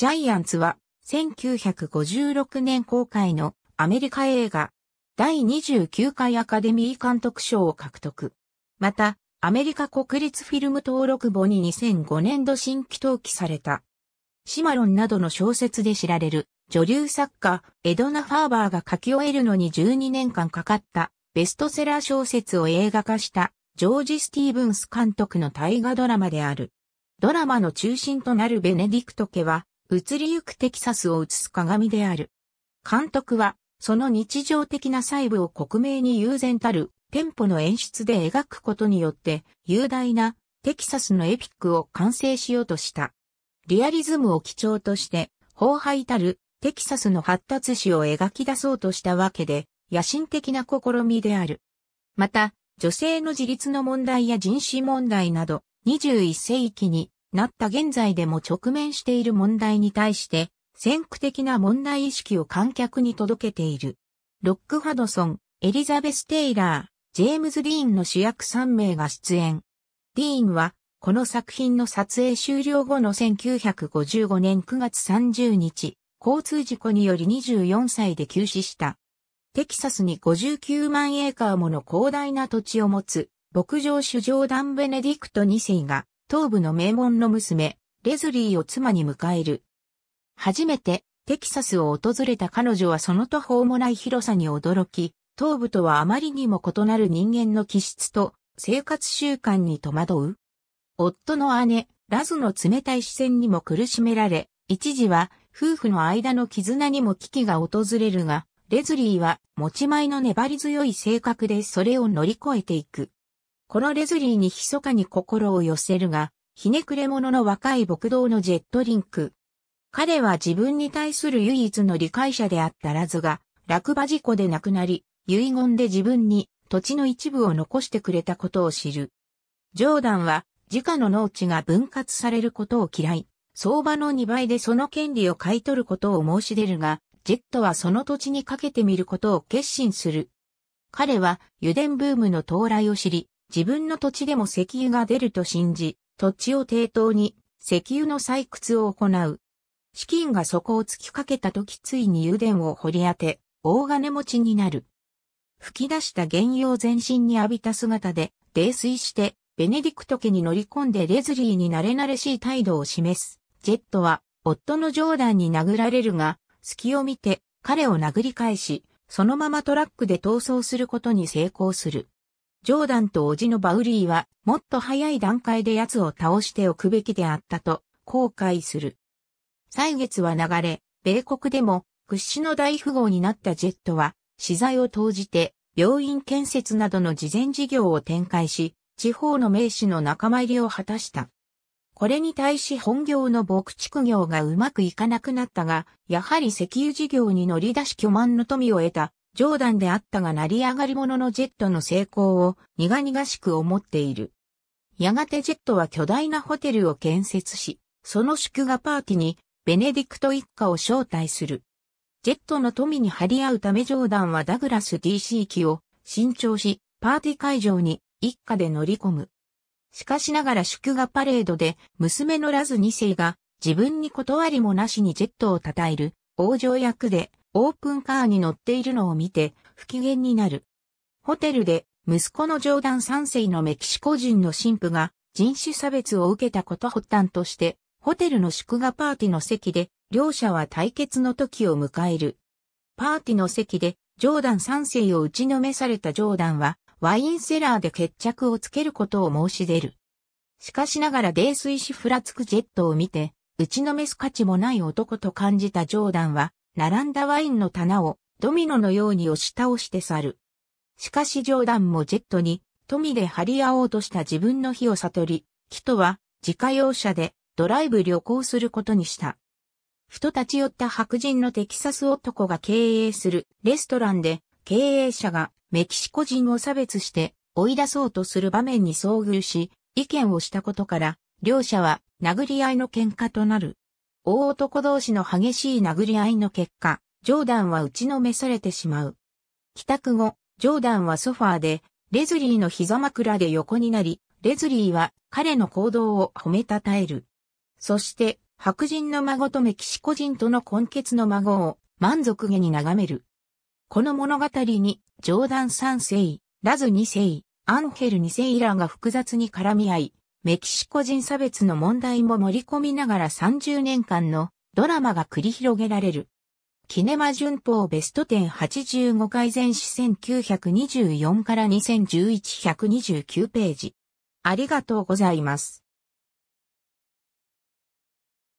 ジャイアンツは1956年公開のアメリカ映画第29回アカデミー監督賞を獲得。また、アメリカ国立フィルム登録簿に2005年度新規登記された。シマロンなどの小説で知られる女流作家エドナ・ファーバーが書き終えるのに12年間かかったベストセラー小説を映画化したジョージ・スティーブンス監督の大河ドラマである。ドラマの中心となるベネディクト家は移りゆくテキサスを映す鏡である。監督は、その日常的な細部を克明に悠然たるテンポの演出で描くことによって、雄大なテキサスのエピックを完成しようとした。リアリズムを基調として、荒廃たるテキサスの発達史を描き出そうとしたわけで、野心的な試みである。また、女性の自立の問題や人種問題など、21世紀になった現在でも直面している問題に対して、先駆的な問題意識を観客に届けている。ロック・ハドソン、エリザベス・テイラー、ジェームズ・ディーンの主役3名が出演。ディーンは、この作品の撮影終了後の1955年9月30日、交通事故により24歳で急死した。テキサスに59万エーカーもの広大な土地を持つ、牧場主上ダン・ベネディクト2世が、東部の名門の娘、レズリーを妻に迎える。初めて、テキサスを訪れた彼女はその途方もない広さに驚き、東部とはあまりにも異なる人間の気質と生活習慣に戸惑う。夫の姉、ラズの冷たい視線にも苦しめられ、一時は夫婦の間の絆にも危機が訪れるが、レズリーは持ち前の粘り強い性格でそれを乗り越えていく。このレズリーに密かに心を寄せるが、ひねくれ者の若い牧道のジェットリンク。彼は自分に対する唯一の理解者であったラズが、落馬事故で亡くなり、遺言で自分に土地の一部を残してくれたことを知る。ジョーダンは、自家の農地が分割されることを嫌い、相場の2倍でその権利を買い取ることを申し出るが、ジェットはその土地にかけてみることを決心する。彼は油田ブームの到来を知り、自分の土地でも石油が出ると信じ、土地を抵当に石油の採掘を行う。資金が底を突きかけた時ついに油田を掘り当て、大金持ちになる。吹き出した原油を全身に浴びた姿で、泥酔して、ベネディクト家に乗り込んでレズリーに慣れ慣れしい態度を示す。ジェットは、夫のジョーダンに殴られるが、隙を見て、彼を殴り返し、そのままトラックで逃走することに成功する。ジョーダンとおじのバウリーは、もっと早い段階で奴を倒しておくべきであったと、後悔する。歳月は流れ、米国でも、屈指の大富豪になったジェットは、資材を投じて、病院建設などの事前事業を展開し、地方の名士の仲間入りを果たした。これに対し本業の牧畜業がうまくいかなくなったが、やはり石油事業に乗り出し巨万の富を得た冗談であったが成り上がり者のジェットの成功を苦々しく思っている。やがてジェットは巨大なホテルを建設し、その祝賀パーティにベネディクト一家を招待する。ジェットの富に張り合うためジョーダンはダグラス DC 機を新調し、パーティー会場に一家で乗り込む。しかしながら祝賀パレードで娘のラズ2世が自分に断りもなしにジェットを称える王女役でオープンカーに乗っているのを見て不機嫌になる。ホテルで息子のジョーダン3世のメキシコ人の神父が人種差別を受けたこと発端として、ホテルの祝賀パーティーの席で、両者は対決の時を迎える。パーティーの席で、ジョーダン3世を打ちのめされたジョーダンは、ワインセラーで決着をつけることを申し出る。しかしながら泥酔しふらつくジェットを見て、打ちのめす価値もない男と感じたジョーダンは、並んだワインの棚をドミノのように押し倒して去る。しかし冗談もジェットに富で張り合おうとした自分の火を悟り、キトは自家用車でドライブ旅行することにした。ふと立ち寄った白人のテキサス男が経営するレストランで経営者がメキシコ人を差別して追い出そうとする場面に遭遇し、意見をしたことから、両者は殴り合いの喧嘩となる。大男同士の激しい殴り合いの結果、ジョーダンは打ちのめされてしまう。帰宅後、ジョーダンはソファーで、レズリーの膝枕で横になり、レズリーは彼の行動を褒めたたえる。そして、白人の孫とメキシコ人との根血の孫を満足げに眺める。この物語に、ジョーダン3世、ラズ2世、アンヘル2世らが複雑に絡み合い、メキシコ人差別の問題も盛り込みながら30年間のドラマが繰り広げられる。キネマ旬報ベスト10 85回前史1924から2011129ページ。ありがとうございます。